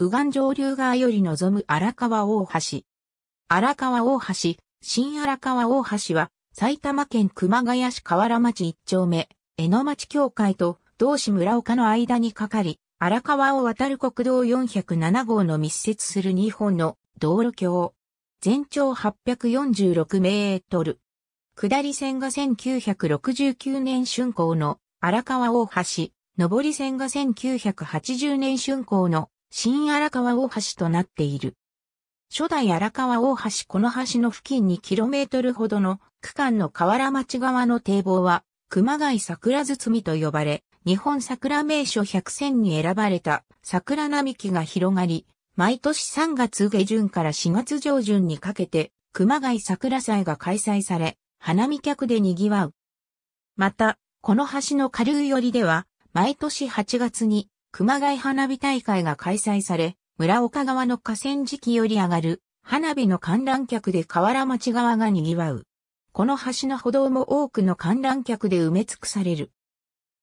右岸上流側より望む荒川大橋。荒川大橋、新荒川大橋は、埼玉県熊谷市河原町一丁目、江の町境界と同市村岡の間にかかり、荒川を渡る国道407号の密接する2本の道路橋。全長846メートル。下り線が1969年春行の荒川大橋、上り線が1980年春行の新荒川大橋となっている。初代荒川大橋この橋の付近ー k m ほどの区間の河原町側の堤防は熊谷桜堤と呼ばれ、日本桜名所100選に選ばれた桜並木が広がり、毎年3月下旬から4月上旬にかけて熊谷桜祭が開催され、花見客で賑わう。また、この橋の下流寄りでは、毎年8月に熊谷花火大会が開催され、村岡川の河川敷より上がる花火の観覧客で河原町側が賑わう。この橋の歩道も多くの観覧客で埋め尽くされる。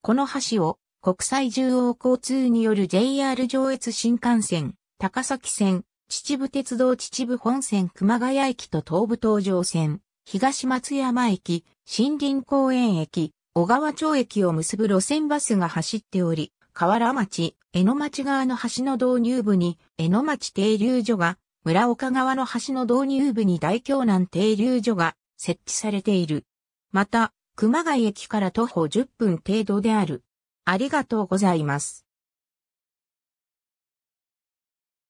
この橋を国際中央交通による JR 上越新幹線、高崎線、秩父鉄道秩父本線熊谷駅と東武東上線、東松山駅、森林公園駅、小川町駅を結ぶ路線バスが走っており、河原町、江の町側の橋の導入部に、江の町停留所が、村岡側の橋の導入部に大京南停留所が設置されている。また、熊谷駅から徒歩10分程度である。ありがとうございます。